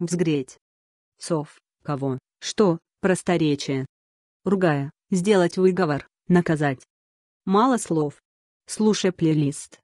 взгреть. Сов, кого, что, просторечие. Ругая, сделать выговор, наказать. Мало слов. Слушай плейлист.